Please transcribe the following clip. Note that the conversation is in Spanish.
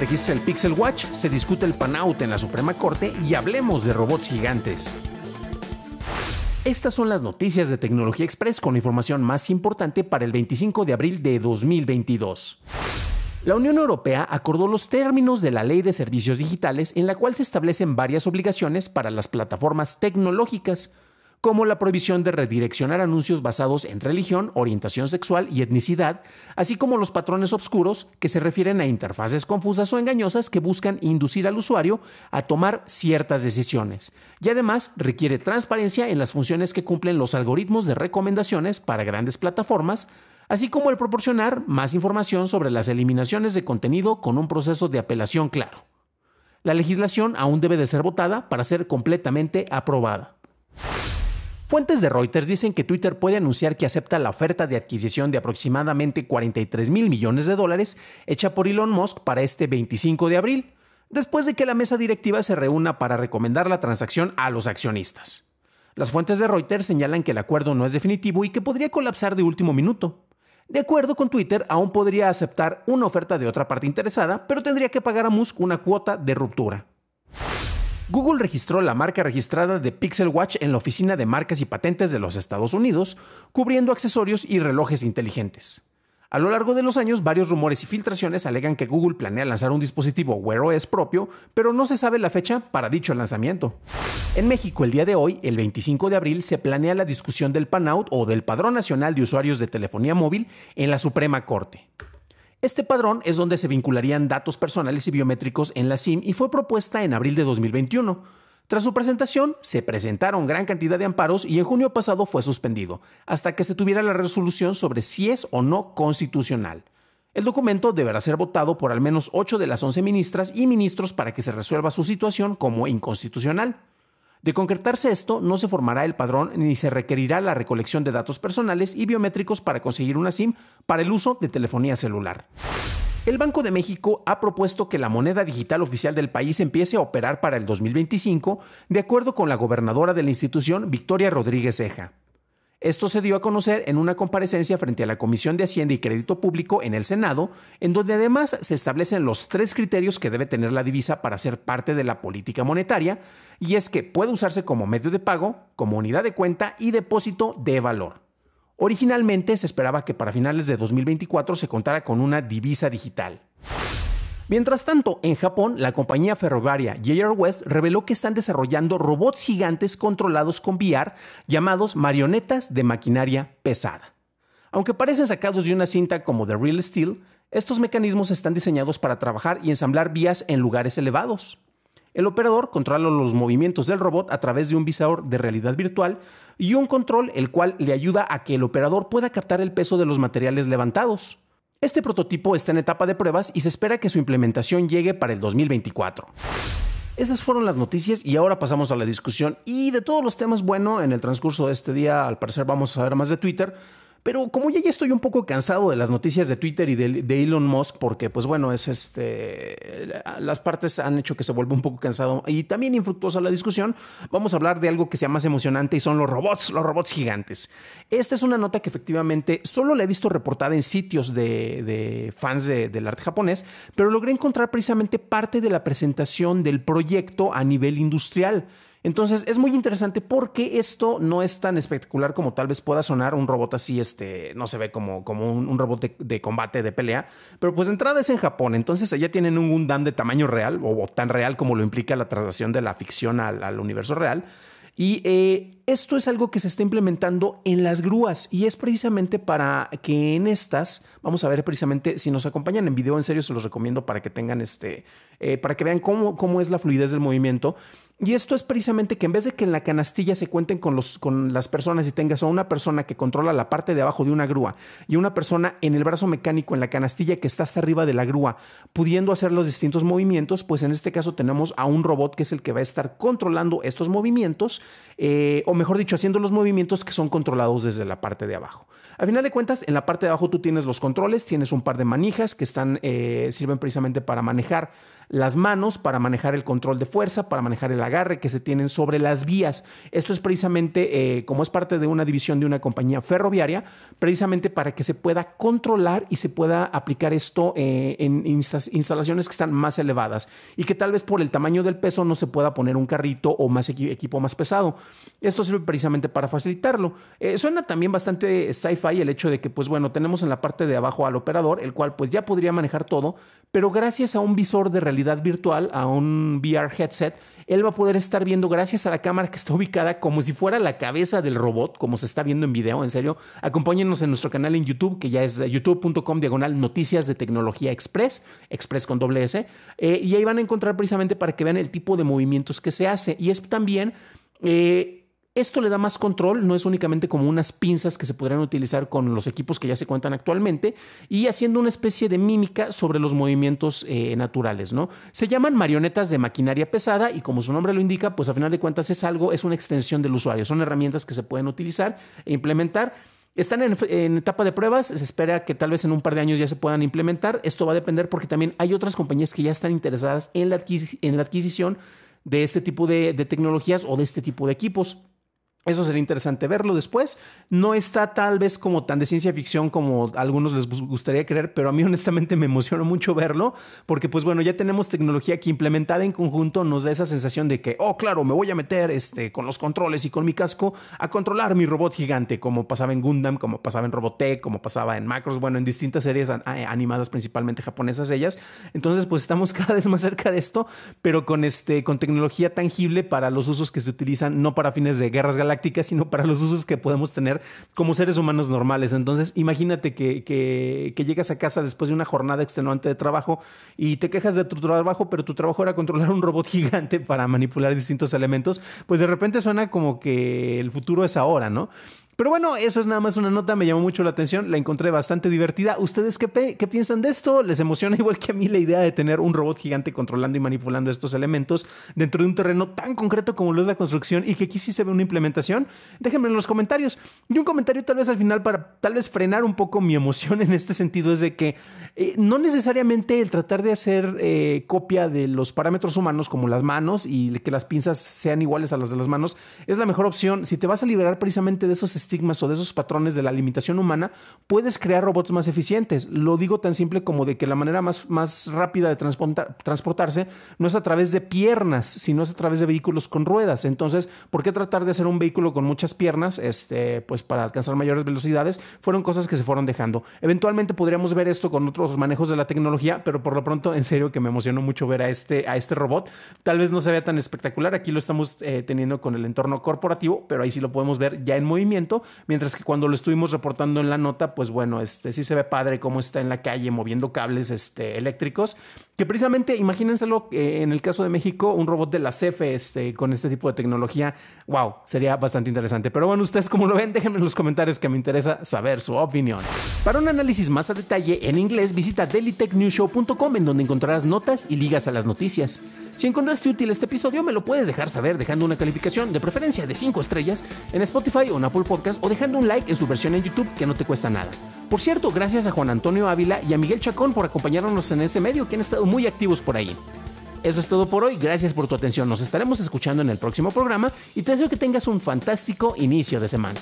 registra el Pixel Watch, se discute el Panaut en la Suprema Corte y hablemos de robots gigantes. Estas son las noticias de Tecnología Express con información más importante para el 25 de abril de 2022. La Unión Europea acordó los términos de la Ley de Servicios Digitales en la cual se establecen varias obligaciones para las plataformas tecnológicas como la prohibición de redireccionar anuncios basados en religión, orientación sexual y etnicidad, así como los patrones obscuros que se refieren a interfaces confusas o engañosas que buscan inducir al usuario a tomar ciertas decisiones. Y además requiere transparencia en las funciones que cumplen los algoritmos de recomendaciones para grandes plataformas, así como el proporcionar más información sobre las eliminaciones de contenido con un proceso de apelación claro. La legislación aún debe de ser votada para ser completamente aprobada. Fuentes de Reuters dicen que Twitter puede anunciar que acepta la oferta de adquisición de aproximadamente 43 mil millones de dólares hecha por Elon Musk para este 25 de abril, después de que la mesa directiva se reúna para recomendar la transacción a los accionistas. Las fuentes de Reuters señalan que el acuerdo no es definitivo y que podría colapsar de último minuto. De acuerdo con Twitter, aún podría aceptar una oferta de otra parte interesada, pero tendría que pagar a Musk una cuota de ruptura. Google registró la marca registrada de Pixel Watch en la Oficina de Marcas y Patentes de los Estados Unidos, cubriendo accesorios y relojes inteligentes. A lo largo de los años, varios rumores y filtraciones alegan que Google planea lanzar un dispositivo Wear OS propio, pero no se sabe la fecha para dicho lanzamiento. En México, el día de hoy, el 25 de abril, se planea la discusión del PANOUT o del Padrón Nacional de Usuarios de Telefonía Móvil en la Suprema Corte. Este padrón es donde se vincularían datos personales y biométricos en la SIM y fue propuesta en abril de 2021. Tras su presentación, se presentaron gran cantidad de amparos y en junio pasado fue suspendido, hasta que se tuviera la resolución sobre si es o no constitucional. El documento deberá ser votado por al menos 8 de las 11 ministras y ministros para que se resuelva su situación como inconstitucional. De concretarse esto, no se formará el padrón ni se requerirá la recolección de datos personales y biométricos para conseguir una SIM para el uso de telefonía celular. El Banco de México ha propuesto que la moneda digital oficial del país empiece a operar para el 2025, de acuerdo con la gobernadora de la institución, Victoria Rodríguez Ceja. Esto se dio a conocer en una comparecencia frente a la Comisión de Hacienda y Crédito Público en el Senado, en donde además se establecen los tres criterios que debe tener la divisa para ser parte de la política monetaria, y es que puede usarse como medio de pago, como unidad de cuenta y depósito de valor. Originalmente se esperaba que para finales de 2024 se contara con una divisa digital. Mientras tanto, en Japón, la compañía ferroviaria JR West reveló que están desarrollando robots gigantes controlados con VR llamados marionetas de maquinaria pesada. Aunque parecen sacados de una cinta como The Real Steel, estos mecanismos están diseñados para trabajar y ensamblar vías en lugares elevados. El operador controla los movimientos del robot a través de un visor de realidad virtual y un control el cual le ayuda a que el operador pueda captar el peso de los materiales levantados. Este prototipo está en etapa de pruebas y se espera que su implementación llegue para el 2024. Esas fueron las noticias y ahora pasamos a la discusión. Y de todos los temas, bueno, en el transcurso de este día, al parecer vamos a ver más de Twitter, pero como ya, estoy un poco cansado de las noticias de Twitter y de, Elon Musk, porque pues bueno, es este, las partes han hecho que se vuelva un poco cansado y también infructuosa la discusión, vamos a hablar de algo que sea más emocionante y son los robots, los robots gigantes. Esta es una nota que efectivamente solo la he visto reportada en sitios de, fans del arte japonés, pero logré encontrar precisamente parte de la presentación del proyecto a nivel industrial. Entonces es muy interesante porque esto no es tan espectacular como tal vez pueda sonar. Un robot así, este, no se ve como, como un, robot de, combate, de pelea. Pero pues de entrada es en Japón, entonces allá tienen un Gundam de tamaño real o, tan real como lo implica la traslación de la ficción al, universo real. Y eh, esto es algo que se está implementando en las grúas y es precisamente para que en estas, vamos a ver precisamente si nos acompañan en video, en serio se los recomiendo para que tengan este, eh, para que vean cómo, cómo es la fluidez del movimiento. Y esto es precisamente que en vez de que en la canastilla se cuenten con, los, con las personas y tengas a una persona que controla la parte de abajo de una grúa y una persona en el brazo mecánico en la canastilla que está hasta arriba de la grúa pudiendo hacer los distintos movimientos, pues en este caso tenemos a un robot que es el que va a estar controlando estos movimientos, eh, o mejor dicho, haciendo los movimientos que son controlados desde la parte de abajo. A final de cuentas, en la parte de abajo tú tienes los controles, tienes un par de manijas que están, eh, sirven precisamente para manejar las manos, para manejar el control de fuerza, para manejar el agarre que se tienen sobre las vías. Esto es precisamente, eh, como es parte de una división de una compañía ferroviaria, precisamente para que se pueda controlar y se pueda aplicar esto eh, en instalaciones que están más elevadas y que tal vez por el tamaño del peso no se pueda poner un carrito o más equipo más pesado. Esto sirve precisamente para facilitarlo. Eh, suena también bastante sci-fi el hecho de que, pues bueno, tenemos en la parte de abajo al operador, el cual pues ya podría manejar todo, pero gracias a un visor de realidad virtual, a un VR headset, él va a poder estar viendo gracias a la cámara que está ubicada como si fuera la cabeza del robot, como se está viendo en video, en serio. Acompáñenos en nuestro canal en YouTube, que ya es youtube.com diagonal noticias de tecnología express, express con doble S, eh, y ahí van a encontrar precisamente para que vean el tipo de movimientos que se hace. Y es también... Eh, esto le da más control, no es únicamente como unas pinzas que se podrían utilizar con los equipos que ya se cuentan actualmente y haciendo una especie de mímica sobre los movimientos eh, naturales, ¿no? Se llaman marionetas de maquinaria pesada y como su nombre lo indica, pues a final de cuentas es algo, es una extensión del usuario, son herramientas que se pueden utilizar e implementar. Están en, etapa de pruebas, se espera que tal vez en un par de años ya se puedan implementar. Esto va a depender porque también hay otras compañías que ya están interesadas en la, en la adquisición de este tipo de tecnologías o de este tipo de equipos. Eso sería interesante verlo después. No está tal vez como tan de ciencia ficción como algunos les gustaría creer, pero a mí honestamente me emocionó mucho verlo, porque pues bueno, ya tenemos tecnología que implementada en conjunto nos da esa sensación de que, oh, claro, me voy a meter este, con los controles y con mi casco a controlar mi robot gigante, como pasaba en Gundam, como pasaba en Robotech, como pasaba en Macros, bueno, en distintas series eh, animadas principalmente japonesas ellas. Entonces pues estamos cada vez más cerca de esto, pero con, este, con tecnología tangible para los usos que se utilizan, no para fines de guerras galácticas, sino para los usos que podemos tener como seres humanos normales. Entonces, imagínate que, que, llegas a casa después de una jornada extenuante de trabajo y te quejas de tu trabajo, pero tu trabajo era controlar un robot gigante para manipular distintos elementos, pues de repente suena como que el futuro es ahora, ¿no? Pero bueno, eso es nada más una nota, me llamó mucho la atención, la encontré bastante divertida. ¿Ustedes qué, qué, piensan de esto? ¿Les emociona igual que a mí la idea de tener un robot gigante controlando y manipulando estos elementos dentro de un terreno tan concreto como lo es la construcción y que aquí sí se ve una implementación? Déjenme en los comentarios. Y un comentario tal vez al final para tal vez frenar un poco mi emoción en este sentido es de que eh, no necesariamente el tratar de hacer eh, copia de los parámetros humanos como las manos y que las pinzas sean iguales a las de las manos es la mejor opción. Si te vas a liberar precisamente de esos estigmas o de esos patrones de la limitación humana, puedes crear robots más eficientes. Lo digo tan simple como de que la manera más, más rápida de transportarse no es a través de piernas, sino es a través de vehículos con ruedas. Entonces, ¿por qué tratar de hacer un vehículo con muchas piernas, este, pues para alcanzar mayores velocidades, fueron cosas que se fueron dejando. Eventualmente podríamos ver esto con otros manejos de la tecnología, pero por lo pronto, en serio que me emocionó mucho ver a este, a este robot. Tal vez no se vea tan espectacular, aquí lo estamos eh, teniendo con el entorno corporativo, pero ahí sí lo podemos ver ya en movimiento, mientras que cuando lo estuvimos reportando en la nota, pues bueno, este, sí se ve padre cómo está en la calle moviendo cables este, eléctricos, que precisamente, imagínenselo, eh, en el caso de México, un robot de la CF e, este, con este tipo de tecnología, wow, sería bastante interesante. Pero bueno, ustedes como lo ven, déjenme en los comentarios que me interesa saber su opinión. Para un análisis más a detalle en inglés, visita dailytechnewshow.com en donde encontrarás notas y ligas a las noticias. Si encontraste útil este episodio, me lo puedes dejar saber dejando una calificación, de preferencia de 5 estrellas, en Spotify o en Apple Podcast o dejando un like en su versión en YouTube que no te cuesta nada. Por cierto, gracias a Juan Antonio Ávila y a Miguel Chacón por acompañarnos en ese medio que han estado muy activos por ahí. Eso es todo por hoy. Gracias por tu atención. Nos estaremos escuchando en el próximo programa y te deseo que tengas un fantástico inicio de semana.